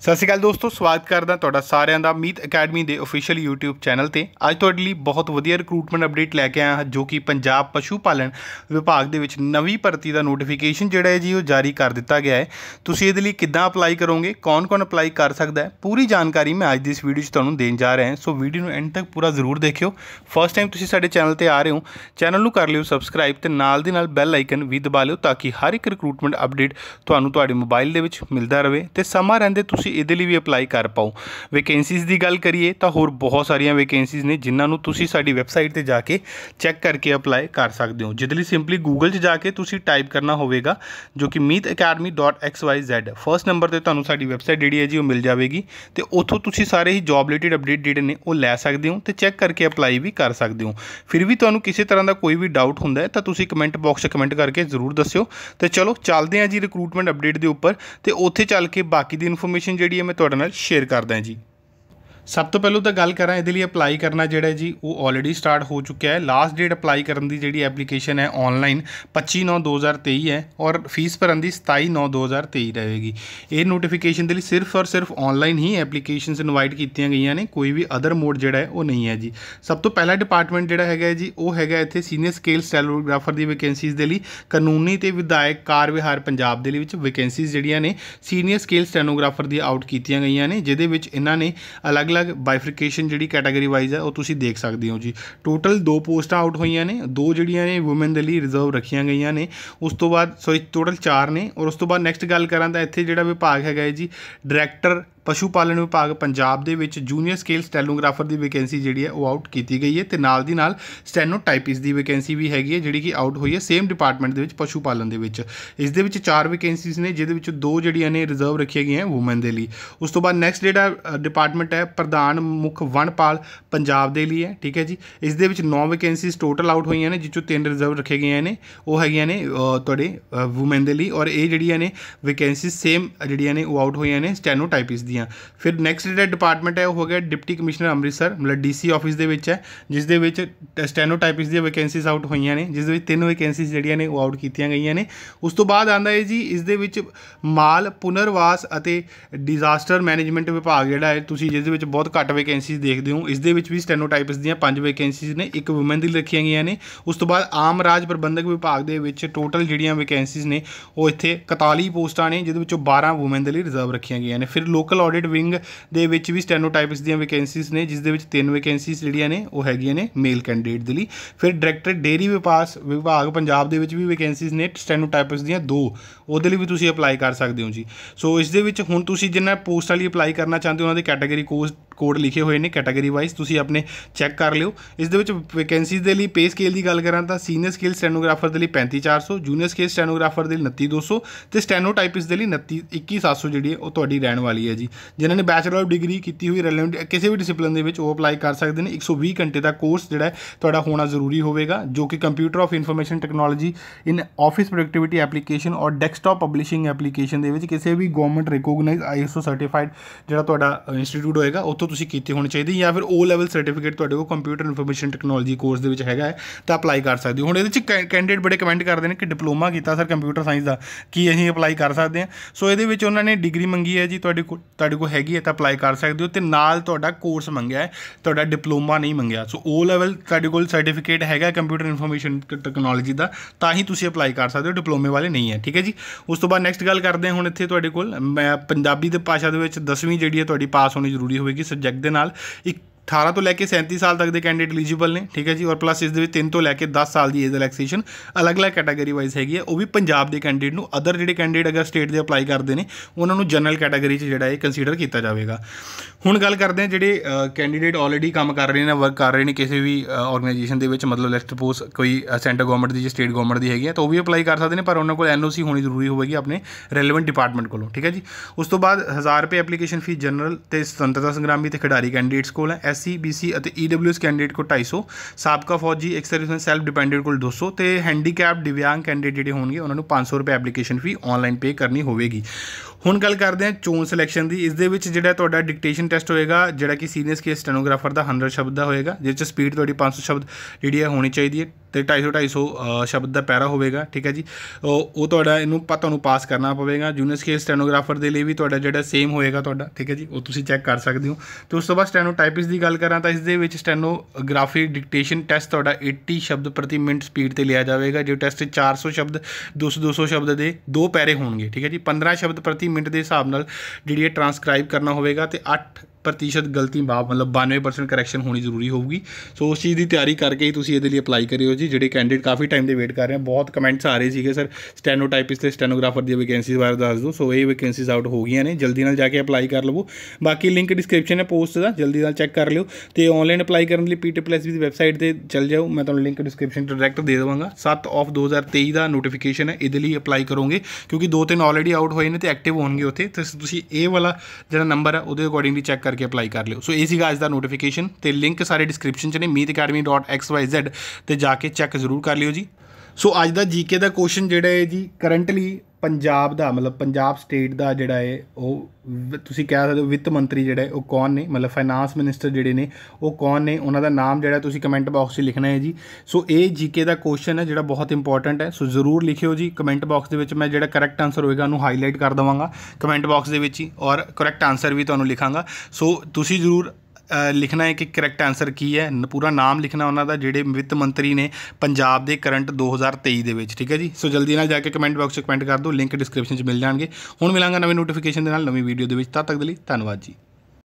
ਸਤਿ ਸ਼੍ਰੀ ਅਕਾਲ ਦੋਸਤੋ ਸਵਾਗਤ ਕਰਦਾ ਤੁਹਾਡਾ ਸਾਰਿਆਂ ਦਾ ਮੀਤ ਅਕੈਡਮੀ ਦੇ ਅਫੀਸ਼ੀਅਲ YouTube ਚੈਨਲ ਤੇ ਅੱਜ ਤੁਹਾਡੇ ਲਈ ਬਹੁਤ ਵਧੀਆ ਰਿਕਰੂਟਮੈਂਟ ਅਪਡੇਟ ਲੈ ਕੇ ਆਇਆ ਹਾਂ ਜੋ ਕਿ ਪੰਜਾਬ ਪਸ਼ੂ ਪਾਲਣ ਵਿਭਾਗ ਦੇ ਵਿੱਚ ਨਵੀਂ ਭਰਤੀ ਦਾ ਨੋਟੀਫਿਕੇਸ਼ਨ ਜਿਹੜਾ ਹੈ ਜੀ ਉਹ ਜਾਰੀ ਕਰ ਦਿੱਤਾ ਗਿਆ ਹੈ ਤੁਸੀਂ ਇਹਦੇ ਲਈ ਕਿੱਦਾਂ ਅਪਲਾਈ ਕਰੋਗੇ ਕੌਣ-ਕੌਣ ਅਪਲਾਈ ਕਰ ਸਕਦਾ ਹੈ ਪੂਰੀ ਜਾਣਕਾਰੀ ਮੈਂ ਅੱਜ ਦੀ ਇਸ ਵੀਡੀਓ 'ਚ ਤੁਹਾਨੂੰ ਦੇਣ ਜਾ ਰਿਹਾ ਹਾਂ ਸੋ ਵੀਡੀਓ ਨੂੰ ਐਂਡ ਤੱਕ ਪੂਰਾ ਜ਼ਰੂਰ ਦੇਖਿਓ ਫਸਟ ਟਾਈਮ ਤੁਸੀਂ ਸਾਡੇ ਚੈਨਲ ਤੇ ਆ ਰਹੇ ਹੋ ਚੈਨਲ ਨੂੰ ਕਰ ਲਿਓ ਸਬਸਕ੍ਰਾਈਬ ਤੇ ਨਾਲ ਦੀ ਨਾਲ ਬੈਲ ਆਈਕਨ ਵੀ ਦਬਾ ਲਿਓ ਤਾਂ ਕਿ ਹਰ ਇੱਕ ਰਿਕਰੂਟਮੈਂਟ ਅਪਡੇਟ ਤੁਹਾਨੂੰ ਤੁਹਾਡੇ ਮੋਬਾਈਲ ਦੇ ਵਿੱਚ ਮਿਲਦਾ ਰਹੇ ਤੇ ਸਮਾਂ ਰਹਿੰਦੇ ਤੁਸੀਂ ਤੁਸੀਂ ਇਹਦੇ ਲਈ ਵੀ ਅਪਲਾਈ ਕਰ ਪਾਓ ਵੈਕੈਂਸੀਜ਼ ਦੀ ਗੱਲ ਕਰੀਏ ਤਾਂ ਹੋਰ ਬਹੁਤ ਸਾਰੀਆਂ ਵੈਕੈਂਸੀਜ਼ ਨੇ ਜਿਨ੍ਹਾਂ ਨੂੰ ਤੁਸੀਂ ਸਾਡੀ ਵੈਬਸਾਈਟ ਤੇ ਜਾ ਕੇ ਚੈੱਕ ਕਰਕੇ ਅਪਲਾਈ ਕਰ ਸਕਦੇ ਹੋ ਜਿਹਦੇ ਲਈ ਸਿੰਪਲੀ ਗੂਗਲ 'ਚ ਜਾ ਕੇ ਤੁਸੀਂ ਟਾਈਪ ਕਰਨਾ ਹੋਵੇਗਾ ਜੋ ਕਿ meetacademy.xyz ਫਰਸਟ ਨੰਬਰ ਤੇ ਤੁਹਾਨੂੰ ਸਾਡੀ ਵੈਬਸਾਈਟ ਜਿਹੜੀ ਹੈ ਜੀ ਉਹ ਮਿਲ ਜਾਵੇਗੀ ਤੇ ਉੱਥੋਂ ਤੁਸੀਂ ਸਾਰੇ ਹੀ ਜੌਬ ਰਿਲੇਟਡ ਅਪਡੇਟ ਜਿਹੜੇ ਨੇ ਉਹ ਲੈ ਸਕਦੇ ਹੋ ਤੇ ਚੈੱਕ ਕਰਕੇ ਅਪਲਾਈ ਵੀ ਕਰ ਸਕਦੇ ਹੋ ਫਿਰ ਵੀ ਤੁਹਾਨੂੰ ਕਿਸੇ ਤਰ੍ਹਾਂ ਦਾ ਕੋਈ ਵੀ ਡਾਊਟ ਹੁੰਦਾ ਹੈ ਤਾਂ ਤੁਸੀਂ ਕਮੈਂਟ ਬਾਕਸ 'ਚ ਕਮੈਂਟ ਕਰਕੇ ਜ਼ਰੂਰ ਦੱਸਿਓ ਤੇ ਚਲੋ ਚੱਲਦੇ ਹਾਂ ਜੀ ਰਿਕਰੂਟਮੈਂਟ ਅਪਡੇਟ ਦੇ ਉੱਪਰ ਤੇ ਉੱਥੇ ਚੱਲ ਕੇ ਬਾਕੀ ਦੀ ਇਨਫੋਰਮੇਸ਼ਨ ਜਿਹੜੀ ਹੈ ਮੈਂ ਤੁਹਾਡੇ ਨਾਲ ਸ਼ੇਅਰ ਕਰਦਾ ਜੀ ਸਭ ਤੋਂ ਪਹਿਲਾਂ ਤਾਂ ਗੱਲ ਕਰਾਂ ਇਹਦੇ ਲਈ ਅਪਲਾਈ ਕਰਨਾ ਜਿਹੜਾ ਜੀ ਉਹ ਆਲਰੇਡੀ ਸਟਾਰਟ ਹੋ ਚੁੱਕਿਆ ਹੈ ਲਾਸਟ ਡੇਟ ਅਪਲਾਈ ਕਰਨ ਦੀ ਜਿਹੜੀ ਐਪਲੀਕੇਸ਼ਨ ਹੈ ਆਨਲਾਈਨ 25 9 2023 ਹੈ ਔਰ ਫੀਸ ਭਰਨ ਦੀ 27 9 2023 ਰਹੇਗੀ ਇਹ ਨੋਟੀਫਿਕੇਸ਼ਨ ਦੇ ਲਈ ਸਿਰਫ ਔਰ ਸਿਰਫ ਆਨਲਾਈਨ ਹੀ ਐਪਲੀਕੇਸ਼ਨਸ ਇਨਵਾਈਟ ਕੀਤੀਆਂ ਗਈਆਂ ਨੇ ਕੋਈ ਵੀ ਅਦਰ ਮੋਡ ਜਿਹੜਾ ਹੈ ਉਹ ਨਹੀਂ ਹੈ ਜੀ ਸਭ ਤੋਂ ਪਹਿਲਾ ਡਿਪਾਰਟਮੈਂਟ ਜਿਹੜਾ ਹੈਗਾ ਜੀ ਉਹ ਹੈਗਾ ਇੱਥੇ ਸੀਨੀਅਰ ਸਕੇਲ ਸਟੈਲੋਗ੍ਰਾਫਰ ਦੀ ਵੈਕੈਂਸੀਜ਼ ਦੇ ਲਈ ਕਾਨੂੰਨੀ ਤੇ ਵਿਧਾਇਕ ਕਾਰ ਵਿਹਾਰ ਪੰਜਾਬ ਦੇ ਲਈ ਵਿੱਚ ਵੈਕੈਂਸੀਜ਼ ਜਿਹੜੀਆਂ ਨੇ ਸੀਨੀਅਰ ਸਕੇਲ ਸਟੈਨੋਗ੍ਰਾਫਰ ਦੀ ਆਊਟ ਕੀਤੀਆਂ ਗਈਆਂ ਨੇ ਜਿਹਦੇ ਵਿੱਚ ਇਹਨਾਂ ਨੇ ਅਲੱਗ ਅਲੱਗ ਬਾਈਫਰਕੇਸ਼ਨ ਜਿਹੜੀ ਕੈਟਾਗਰੀ ਵਾਈਜ਼ ਹੈ ਉਹ ਤੁਸੀਂ ਦੇਖ ਸਕਦੇ ਹੋ ਜੀ ਟੋਟਲ ਦੋ ਪੋਸਟਾਂ ਆਊਟ ਹੋਈਆਂ ਨੇ ਦੋ ਜਿਹੜੀਆਂ ਨੇ ਔਮਨ ਦੇ ਲਈ ਰਿਜ਼ਰਵ ਰੱਖੀਆਂ ਗਈਆਂ ਨੇ ਉਸ ਤੋਂ ਬਾਅਦ ਸੋਰੀ ਟੋਟਲ 4 ਨੇ ਔਰ ਉਸ ਤੋਂ ਬਾਅਦ ਨੈਕਸਟ ਗੱਲ ਕਰਾਂ ਤਾਂ ਇੱਥੇ ਜਿਹੜਾ ਵਿਭਾਗ ਹੈਗਾ ਜੀ ਡਾਇਰੈਕਟਰ ਪਸ਼ੂ ਪਾਲਣ ਵਿਭਾਗ ਪੰਜਾਬ ਦੇ ਵਿੱਚ ਜੂਨੀਅਰ ਸਕੇਲ ਸਟੈਨੋਗ੍ਰਾਫਰ ਦੀ ਵੈਕੈਂਸੀ ਜਿਹੜੀ ਹੈ ਉਹ ਆਊਟ ਕੀਤੀ ਗਈ ਹੈ ਤੇ ਨਾਲ ਦੀ ਨਾਲ ਸਟੈਨੋਟਾਈਪਿਸ ਦੀ ਵੈਕੈਂਸੀ ਵੀ ਹੈਗੀ ਹੈ ਜਿਹੜੀ ਕਿ ਆਊਟ ਹੋਈ ਹੈ ਸੇਮ ਡਿਪਾਰਟਮੈਂਟ ਦੇ ਵਿੱਚ ਪਸ਼ੂ ਪਾਲਣ ਦੇ ਵਿੱਚ ਇਸ ਦੇ ਵਿੱਚ ਚਾਰ ਵੈਕੈਂਸੀਜ਼ ਨੇ ਜਿਹਦੇ ਵਿੱਚ ਦੋ ਜਿਹੜੀਆਂ ਨੇ ਰਿਜ਼ਰਵ ਰੱਖੀਆਂ ਗਈਆਂ ਹਨ ਔਮਨ ਦੇ ਲਈ ਉਸ ਤੋਂ ਬਾਅਦ ਨੈਕਸਟ ਜਿਹੜਾ ਡਿਪਾਰਟਮੈਂਟ ਹੈ ਪ੍ਰਧਾਨ ਮੁੱਖ ਵਣਪਾਲ ਪੰਜਾਬ ਦੇ ਲਈ ਹੈ ਠੀਕ ਹੈ ਜੀ ਇਸ ਦੇ ਵਿੱਚ ਨੌ ਵੈਕੈਂਸੀਜ਼ ਟੋਟਲ ਆਊਟ ਹੋਈਆਂ ਨੇ ਜਿੱਚੋਂ ਤਿੰਨ ਰਿਜ਼ਰਵ ਰੱਖੇ ਗਏ ਨੇ ਉਹ ਹੈਗੀਆਂ ਨੇ ਤੁਹਾਡੇ ਔਮਨ ਦੇ ਲਈ ਔਰ ਇਹ ਜਿਹੜੀਆਂ ਨੇ ਵੈਕੈਂਸੀਜ਼ ਸੇਮ ਜਿਹੜੀਆਂ ਨੇ ਉਹ ਆਊਟ ਹੋਈਆਂ ਨੇ ਸਟੈਨੋਟਾਈਪਿਸ ਦੀ ਸੀਗੀਆਂ ਫਿਰ ਨੈਕਸਟ ਜਿਹੜਾ ਡਿਪਾਰਟਮੈਂਟ ਹੈ ਉਹ ਹੋ ਗਿਆ ਡਿਪਟੀ ਕਮਿਸ਼ਨਰ ਅੰਮ੍ਰਿਤਸਰ ਮਤਲਬ ਡੀਸੀ ਆਫਿਸ ਦੇ ਵਿੱਚ ਹੈ ਜਿਸ ਦੇ ਵਿੱਚ ਸਟੈਨੋਟਾਈਪਿਸ ਦੀਆਂ ਵੈਕੈਂਸੀਜ਼ ਆਊਟ ਹੋਈਆਂ ਨੇ ਜਿਸ ਦੇ ਵਿੱਚ ਤਿੰਨ ਵੈਕੈਂਸੀਜ਼ ਜਿਹੜੀਆਂ ਨੇ ਉਹ ਆਊਟ ਕੀਤੀਆਂ ਗਈਆਂ ਨੇ ਉਸ ਤੋਂ ਬਾਅਦ ਆਂਦਾ ਹੈ ਜੀ ਇਸ ਦੇ ਵਿੱਚ ਮਾਲ ਪੁਨਰਵਾਸ ਅਤੇ ਡਿਜ਼ਾਸਟਰ ਮੈਨੇਜਮੈਂਟ ਵਿਭਾਗ ਜਿਹੜਾ ਹੈ ਤੁਸੀਂ ਜਿਸ ਦੇ ਵਿੱਚ ਬਹੁਤ ਘੱਟ ਵੈਕੈਂਸੀਜ਼ ਦੇਖਦੇ ਹੋ ਇਸ ਦੇ ਵਿੱਚ ਵੀ ਸਟੈਨੋਟਾਈਪਿਸ ਦੀਆਂ ਪੰਜ ਵੈਕੈਂਸੀਜ਼ ਨੇ ਇੱਕ ਔਮਨ ਦੀ ਰੱਖੀਆਂ ਗਈਆਂ ਨੇ ਉਸ ਤੋਂ ਬਾਅਦ ਆਮ ਰਾਜ ਪ੍ਰਬੰਧਕ ਵਿਭਾਗ ਦੇ ਵਿੱਚ ਟੋਟਲ ਜਿਹੜੀਆਂ ਵੈਕੈਂਸੀਜ਼ ਨੇ ਉਹ ਇੱਥੇ 41 ਪੋਸਟਾਂ ਨੇ ਦੇ ਵਿੱਚੋਂ 12 ਔਮਨ ਦੇ ਲਈ ਰਿਜ਼ਰਵ ਰੱਖੀਆਂ ਗਈਆਂ ਨੇ ਫਿਰ ਲੋਕਲ ਆਡਿਟ ਵਿੰਗ ਦੇ ਵਿੱਚ ਵੀ ਸਟੈਨੋਟਾਈਪਿਸਟ ਦੀਆਂ ਵੈਕੈਂਸੀਜ਼ ਨੇ ਜਿਸ ਦੇ ਵਿੱਚ ਤਿੰਨ ਵੈਕੈਂਸੀਜ਼ ਜਿਹੜੀਆਂ ਨੇ ਉਹ ਹੈਗੀਆਂ ਨੇ ਮੇਲ ਕੈਂਡੀਡੇਟ ਦੇ ਲਈ ਫਿਰ ਡਾਇਰੈਕਟਰ ਡੇਰੀ ਵਿਪਾਸ ਵਿਭਾਗ ਪੰਜਾਬ ਦੇ ਵਿੱਚ ਵੀ ਵੈਕੈਂਸੀਜ਼ ਨੇ ਸਟੈਨੋਟਾਈਪਿਸਟ ਦੀਆਂ ਦੋ ਉਹਦੇ ਲਈ ਵੀ ਤੁਸੀਂ ਅਪਲਾਈ ਕਰ ਸਕਦੇ ਹੋ ਜੀ ਸੋ ਇਸ ਦੇ ਵਿੱਚ ਹੁਣ ਤੁਸੀਂ ਜਿੰਨਾ ਪੋਸਟ ਵਾਲੀ ਅਪਲਾਈ ਕਰਨਾ ਚਾਹੁੰਦੇ ਹੋ ਉਹਨਾਂ ਦੇ ਕੈਟਾਗਰੀ ਕੋਸ ਕੋਡ ਲਿਖੇ ਹੋਏ ਨੇ ਕੈਟਾਗਰੀ ਵਾਈਜ਼ ਤੁਸੀਂ ਆਪਣੇ ਚੈੱਕ ਕਰ ਲਿਓ ਇਸ ਦੇ ਵਿੱਚ ਵੈਕੈਂਸੀਜ਼ ਦੇ ਲਈ ਪੇ ਸਕੇਲ ਦੀ ਗੱਲ ਕਰਾਂ ਤਾਂ ਸੀਨੀਅਰ ਸਕੇਲ ਸਟੈਨੋਗ੍ਰਾਫਰ ਦੇ ਲਈ 35400 ਜੂਨੀਅਰ ਸਕੇਲ ਸਟੈਨੋਗ੍ਰਾਫਰ ਦੇ ਲਈ 29200 ਤੇ ਸਟੈਨੋ ਟਾਈਪਿਸਟ ਦੇ ਲਈ 21700 ਜਿਹੜੀ ਹੈ ਉਹ ਤੁਹਾਡੀ ਰਹਿਣ ਵਾਲੀ ਹੈ ਜੀ ਜਿਨ੍ਹਾਂ ਨੇ ਬੈਚਲਰ ਆਫ ਡਿਗਰੀ ਕੀਤੀ ਹੋਈ ਰੈਲੇਵੈਂਟ ਕਿਸੇ ਵੀ ਡਿਸਪਲਿਨ ਦੇ ਵਿੱਚ ਉਹ ਅਪਲਾਈ ਕਰ ਸਕਦੇ ਨੇ 120 ਘੰਟੇ ਦਾ ਕੋਰਸ ਜਿਹੜਾ ਤੁਹਾਡਾ ਹੋਣਾ ਜ਼ਰੂਰੀ ਹੋਵੇਗਾ ਜੋ ਕਿ computer of information technology in office productivity application or desktop publishing application ਦੇ ਵਿੱਚ ਕਿਸੇ ਵੀ ਗਵਰਨਮੈਂਟ ਰਿਕੋਗਨਾਈਜ਼ ਆਈਐਸਓ ਸਰਟੀਫਾਈਡ ਜਿਹੜਾ ਤੁਹਾਡਾ ਇੰਸਟੀਚਿਊਟ ਹੋਏਗਾ ਤੋਂ ਤੁਸੀਂ ਕੀਤੀ ਹੋਣੀ ਚਾਹੀਦੀ ਜਾਂ ਫਿਰ ਓ ਲੈਵਲ ਸਰਟੀਫਿਕੇਟ ਤੁਹਾਡੇ ਕੋਲ ਕੰਪਿਊਟਰ ਇਨਫੋਰਮੇਸ਼ਨ ਟੈਕਨੋਲੋਜੀ ਕੋਰਸ ਦੇ ਵਿੱਚ ਹੈਗਾ ਹੈ ਤਾਂ ਅਪਲਾਈ ਕਰ ਸਕਦੇ ਹੋ ਹੁਣ ਇਹਦੇ ਵਿੱਚ ਕੈਂਡੀਡੇਟ ਬੜੇ ਕਮੈਂਟ ਕਰਦੇ ਨੇ ਕਿ ਡਿਪਲੋਮਾ ਕੀਤਾ ਸਰ ਕੰਪਿਊਟਰ ਸਾਇੰਸ ਦਾ ਕੀ ਅਸੀਂ ਅਪਲਾਈ ਕਰ ਸਕਦੇ ਹਾਂ ਸੋ ਇਹਦੇ ਵਿੱਚ ਉਹਨਾਂ ਨੇ ਡਿਗਰੀ ਮੰਗੀ ਹੈ ਜੀ ਤੁਹਾਡੇ ਕੋਲ ਤੁਹਾਡੇ ਕੋਲ ਹੈਗੀ ਹੈ ਤਾਂ ਅਪਲਾਈ ਕਰ ਸਕਦੇ ਹੋ ਤੇ ਨਾਲ ਤੁਹਾਡਾ ਕੋਰਸ ਮੰਗਿਆ ਹੈ ਤੁਹਾਡਾ ਡਿਪਲੋਮਾ ਨਹੀਂ ਮੰਗਿਆ ਸੋ ਓ ਲੈਵਲ ਤੁਹਾਡੇ ਕੋਲ ਸਰਟੀਫਿਕੇਟ ਹੈਗਾ ਕੰਪਿਊਟਰ ਇਨਫੋਰਮੇਸ਼ਨ ਟੈਕਨੋਲੋਜੀ ਦਾ ਤਾਂ ਹੀ ਤੁਸੀਂ ਅਪਲਾਈ ਕਰ ਸਕਦੇ ਹੋ ਡਿਪਲੋਮੇ ਵਾਲੇ ਨਹੀਂ ਹੈ ਠੀਕ ਹੈ ਜੀ ਉਸ ਤੋਂ ਬਾਅਦ ਨੈਕਸਟ ਗੱਲ ਕਰਦੇ ਹਾਂ ਹੁਣ ਇੱਥੇ ਤੁਹਾਡੇ ਕੋਲ ਪੰਜਾਬੀ ਦੇ ਭਾਸ਼ਾ ਦੇ ਵਿੱਚ 10ਵੀਂ ਜਿਹੜੀ ਹੈ ਤੁਹਾਡੀ ਪਾਸ ਹੋਣੀ ਜ਼ਰੂਰੀ ਹੋਵੇਗੀ ਸਬਜੈਕਟ ਦੇ ਨਾਲ ਇੱਕ 18 ਤੋਂ ਲੈ ਕੇ 37 ਸਾਲ ਤੱਕ ਦੇ ਕੈਂਡੀਡੇਟ ਐਲੀਜੀਬਲ ਨੇ ਠੀਕ ਹੈ ਜੀ ਔਰ ਪਲੱਸ ਇਸ ਦੇ ਵਿੱਚ 3 ਤੋਂ ਲੈ ਕੇ 10 ਸਾਲ ਦੀ ਏਜ ਰਿਲੈਕਸੇਸ਼ਨ ਅਲੱਗ-ਅਲੱਗ ਕੈਟਾਗਰੀ ਵਾਈਜ਼ ਹੈਗੀ ਹੈ ਉਹ ਵੀ ਪੰਜਾਬ ਦੇ ਕੈਂਡੀਡੇਟ ਨੂੰ ਅਦਰ ਜਿਹੜੇ ਕੈਂਡੀਡੇਟ ਅਗਰ ਸਟੇਟ ਦੇ ਅਪਲਾਈ ਕਰਦੇ ਨੇ ਉਹਨਾਂ ਨੂੰ ਜਨਰਲ ਕੈਟਾਗਰੀ 'ਚ ਜਿਹੜਾ ਇਹ ਕੰਸੀਡਰ ਕੀਤਾ ਜਾਵੇਗਾ ਹੁਣ ਗੱਲ ਕਰਦੇ ਹਾਂ ਜਿਹੜੇ ਕੈਂਡੀਡੇਟ ਆਲਰੇਡੀ ਕੰਮ ਕਰ ਰਹੇ ਨੇ ਵਰਕ ਕਰ ਰਹੇ ਨੇ ਕਿਸੇ ਵੀ ਆਰਗੇਨਾਈਜੇਸ਼ਨ ਦੇ ਵਿੱਚ ਮਤਲਬ ਲੈਟਸ ਸਪੋਜ਼ ਕੋਈ ਸੈਂਟਰ ਗਵਰਨਮੈਂਟ ਦੀ ਜਾਂ ਸਟੇਟ ਗਵਰਨਮੈਂਟ ਦੀ ਹੈਗੀ ਹੈ ਤਾਂ ਉਹ ਵੀ ਅਪਲਾਈ ਕਰ ਸਕਦੇ ਨੇ ਪਰ ਉਹਨਾਂ ਕੋਲ ਐਨਓਸੀ ਹੋਣੀ ਜ਼ਰੂਰੀ ਹੋਵੇਗੀ ਆਪਣੇ ਰੈਲੇਵੈਂਟ ਡਿਪਾਰਟਮੈਂਟ ਕੋਲੋਂ ਠੀਕ ਹੈ ਜੀ ਉਸ ਤੋਂ ਬਾਅਦ 1000 ਰੁਪਏ ਐਪਲੀਕੇਸ਼ਨ ਫੀਸ ਜਨਰਲ ਤੇ ਸੁਤੰਤਰਤਾ ਸੰਗਰਾਮੀ ਤੇ ਖਿਡਾਰੀ ਕੈਂਡੀਡੇਟਸ ਕੋਲ ਹੈ ਐਸਸੀ ਬੀਸੀ ਅਤੇ ਈਡਬਲਯੂਐਸ ਕੈਂਡੀਡੇਟ ਕੋ 250 ਸਾਬਕਾ ਫੌਜੀ ਇੱਕ ਸਰਵਿਸਮੈਨ ਸੈਲਫ ਡਿਪੈਂਡੈਂਟ ਕੋਲ 200 ਤੇ ਹੈਂਡੀਕੈਪ ਦਿਵਿਆਂਗ ਕੈਂਡੀਡੇਟ ਜਿਹੜੇ ਹੋਣਗੇ ਉਹਨਾਂ ਨੂੰ 500 ਰੁਪਏ ਐਪਲੀਕੇਸ਼ਨ ਫੀ ਆਨਲਾਈਨ ਪੇ ਕਰਨੀ ਹੋਵੇਗੀ ਹੁਣ ਗੱਲ ਕਰਦੇ ਹਾਂ ਚੋਣ ਸਿਲੈਕਸ਼ਨ ਦੀ ਇਸ ਦੇ ਵਿੱਚ ਜਿਹੜਾ ਤੁਹਾਡਾ ਡਿਕਟੇਸ਼ਨ ਟੈਸਟ ਹੋਏਗਾ ਜਿਹੜਾ ਕਿ ਸੀਨੀਅਰ ਕੇ ਸਟੈਨੋਗ੍ਰਾਫਰ ਦਾ 100 ਸ਼ਬਦ ਦਾ ਹੋਏਗਾ ਜਿਸ ਚ ਸਪੀਡ ਤੁਹਾਡੀ 500 ਸ਼ਬਦ ਜਿਹੜੀ ਹੈ ਹੋਣੀ ਚਾਹੀਦੀ ਹੈ ਤੇ 250 250 ਸ਼ਬਦ ਦਾ ਪੈਰਾ ਹੋਵੇਗਾ ਠੀਕ ਹੈ ਜੀ ਉਹ ਤੁਹਾਡਾ ਇਹਨੂੰ ਪਤਾ ਤੁਹਾਨੂੰ ਪਾਸ ਕਰਨਾ ਪਵੇਗਾ ਜੂਨੀਅਰ ਸਕੇਲ ਸਟੈਨੋਗ੍ਰਾਫਰ ਦੇ ਲਈ ਵੀ ਤੁਹਾਡਾ ਜਿਹੜਾ ਸੇਮ ਹੋਏਗਾ ਤੁਹਾਡਾ ਠੀਕ ਹੈ ਜੀ ਉਹ ਤੁਸੀਂ ਚੈੱਕ ਕਰ ਸਕਦੇ ਹੋ ਤੇ ਉਸ ਤੋਂ ਬਾਅਦ ਸਟੈਨੋ ਟਾਈਪਿਸ ਦੀ ਗੱਲ ਕਰਾਂ ਤਾਂ ਇਸ ਦੇ ਵਿੱਚ ਸਟੈਨੋਗ੍ਰਾਫੀ ਡਿਕਟੇਸ਼ਨ ਟੈਸਟ ਤੁਹਾਡਾ 80 ਸ਼ਬਦ ਪ੍ਰਤੀ ਮਿੰਟ ਸਪੀਡ ਤੇ ਲਿਆ ਜਾਵੇਗਾ ਜੋ ਟੈਸਟ 'ਚ 400 ਸ਼ਬਦ 200 200 ਸ਼ਬਦ ਦੇ ਦੋ ਪੈਰੇ ਹੋਣਗੇ ਠੀਕ ਹੈ ਜੀ 15 ਸ਼ਬਦ ਪ੍ਰਤੀ ਮਿੰਟ ਦੇ ਹਿਸਾਬ ਨਾਲ ਜਿਹੜੀ ਇਹ ਟਰਾਂਸਕ੍ਰਾਈਬ ਕਰਨਾ ਹੋਵੇਗਾ ਤੇ 8 ਪ੍ਰਤੀਸ਼ਤ ਗਲਤੀ ਮਾਫ ਮਤਲਬ 92% ਕਰੈਕਸ਼ਨ ਹੋਣੀ ਜ਼ਰੂਰੀ ਹੋਊਗੀ ਸੋ ਉਸ ਚੀਜ਼ ਦੀ ਤਿਆਰੀ ਕਰਕੇ ਹੀ ਤੁਸੀਂ ਇਹਦੇ ਲਈ ਅਪਲਾਈ ਕਰਿਓ ਜੀ ਜਿਹੜੇ ਕੈਂਡੀਡੇਟ ਕਾਫੀ ਟਾਈਮ ਦੇ ਵੇਟ ਕਰ ਰਹੇ ਆ ਬਹੁਤ ਕਮੈਂਟਸ ਆ ਰਹੇ ਸੀਗੇ ਸਰ ਸਟੈਨੋਟਾਈਪਿਸਟ ਤੇ ਸਟੈਨੋਗ੍ਰਾਫਰ ਦੀ ਵੈਕੈਂਸੀਜ਼ ਬਾਰੇ ਦੱਸ ਦਿਓ ਸੋ ਇਹ ਵੈਕੈਂਸੀਜ਼ ਆਊਟ ਹੋ ਗਈਆਂ ਨੇ ਜਲਦੀ ਨਾਲ ਜਾ ਕੇ ਅਪਲਾਈ ਕਰ ਲਵੋ ਬਾਕੀ ਲਿੰਕ ਡਿਸਕ੍ਰਿਪਸ਼ਨ ਹੈ ਪੋਸਟ ਦਾ ਜਲਦੀ ਨਾਲ ਚੈੱਕ ਕਰ ਲਿਓ ਤੇ ਆਨਲਾਈਨ ਅਪਲਾਈ ਕਰਨ ਲਈ ਵੀ ਦੀ ਵੈਬਸਾਈਟ ਤੇ ਚਲ ਜਾਓ ਮੈਂ ਤੁਹਾਨੂੰ ਲਿੰਕ ਡਿਸਕ੍ਰਿਪਸ਼ਨ ਡਾਇਰੈਕਟ ਦੇ ਦਵਾਂਗਾ 7 ਆਫ 2023 ਦਾ ਨੋਟੀਫਿਕੇਸ਼ਨ ਹੈ ਇਹਦੇ ਲਈ ਅਪਲਾਈ ਕਰੋਗੇ ਕਿਉਂਕਿ ਦੋ ਤਿੰਨ ਆਲਰੇਡੀ ਆਊਟ ਹੋਏ ਨੇ ਤੇ ਐਕਟਿਵ ਹੋਣਗੇ ਉੱਥੇ ਤੇ ਤੁਸੀਂ ਇਹ ਵਾਲਾ ਜਿਹੜਾ ਨੰਬਰ ਹੈ ਉਹਦੇ ਅਕੋਰਡਿੰਗਲੀ ਚੈੱਕ ਕਰਕੇ ਅਪਲਾਈ ਕਰ ਲਿਓ ਸੋ ਇਹ ਸੀਗਾ ਅੱਜ ਦਾ ਨੋਟੀਫਿਕੇਸ਼ਨ ਤੇ ਲਿੰਕ ਸਾਰੇ ਡਿਸਕ੍ਰਿਪਸ਼ਨ 'ਚ ਨੇ meetacademy.xyz ਤੇ ਜਾ ਕੇ ਚੈੱਕ ਜ਼ਰੂਰ ਕਰ ਲਿਓ ਜੀ ਸੋ ਅੱਜ ਦਾ ਜੀਕੇ ਦਾ ਕੁਐਸਚਨ ਜਿਹੜਾ ਹੈ ਜੀ ਕਰੰਟਲੀ ਪੰਜਾਬ ਦਾ ਮਤਲਬ ਪੰਜਾਬ ਸਟੇਟ ਦਾ ਜਿਹੜਾ ਹੈ ਉਹ ਤੁਸੀਂ ਕਹਿ ਸਕਦੇ ਹੋ ਵਿੱਤ ਮੰਤਰੀ ਜਿਹੜਾ ਹੈ ਉਹ ਕੌਣ ਨੇ ਮਤਲਬ ਫਾਈਨਾਂਸ ਮਿਨਿਸਟਰ ਜਿਹੜੇ ਨੇ ਉਹ ਕੌਣ ਨੇ ਉਹਨਾਂ ਦਾ ਨਾਮ ਜਿਹੜਾ ਤੁਸੀਂ ਕਮੈਂਟ ਬਾਕਸ 'ਚ ਲਿਖਣਾ ਹੈ ਜੀ ਸੋ ਇਹ ਜੀਕੇ ਦਾ ਕੁਐਸਚਨ ਹੈ ਜਿਹੜਾ ਬਹੁਤ ਇੰਪੋਰਟੈਂਟ ਹੈ ਸੋ ਜ਼ਰੂਰ ਲਿਖਿਓ ਜੀ ਕਮੈਂਟ ਬਾਕਸ ਦੇ ਵਿੱਚ ਮੈਂ ਜਿਹੜਾ ਕਰੈਕਟ ਆਨਸਰ ਹੋਏਗਾ ਉਹਨੂੰ ਹਾਈਲਾਈਟ ਕਰ ਦਵਾਂਗਾ ਕਮੈਂਟ ਬਾਕਸ ਦੇ ਵਿੱਚ ਹੀ ਔਰ ਕਰੈਕਟ ਆਨਸਰ ਵੀ ਤੁਹਾਨੂੰ ਲਿਖਾਂਗਾ ਸੋ ਤੁਸੀਂ ਜ਼ਰੂਰ ਲਿਖਣਾ ਹੈ ਕਿ ਕਰੈਕਟ ਆਨਸਰ ਕੀ ਹੈ ਪੂਰਾ ਨਾਮ ਲਿਖਣਾ ਉਹਨਾਂ ਦਾ ਜਿਹੜੇ ਵਿੱਤ ਮੰਤਰੀ ਨੇ ਪੰਜਾਬ ਦੇ ਕਰੰਟ 2023 ਦੇ ਵਿੱਚ ਠੀਕ ਹੈ ਜੀ ਸੋ ਜਲਦੀ ਨਾਲ ਜਾ ਕੇ ਕਮੈਂਟ ਬਾਕਸ ਵਿੱਚ ਕਮੈਂਟ ਕਰ ਦਿਓ ਲਿੰਕ ਡਿਸਕ੍ਰਿਪਸ਼ਨ ਵਿੱਚ ਮਿਲ ਜਾਣਗੇ ਹੁਣ ਮਿਲਾਂਗਾ ਨਵੀਂ ਨੋਟੀਫਿਕੇਸ਼ਨ ਦੇ ਨਾਲ ਨਵੀਂ ਵੀਡੀਓ ਦੇ ਵਿੱਚ ਤਦ ਤੱਕ ਦੇ ਲਈ ਧੰਨਵਾਦ ਜੀ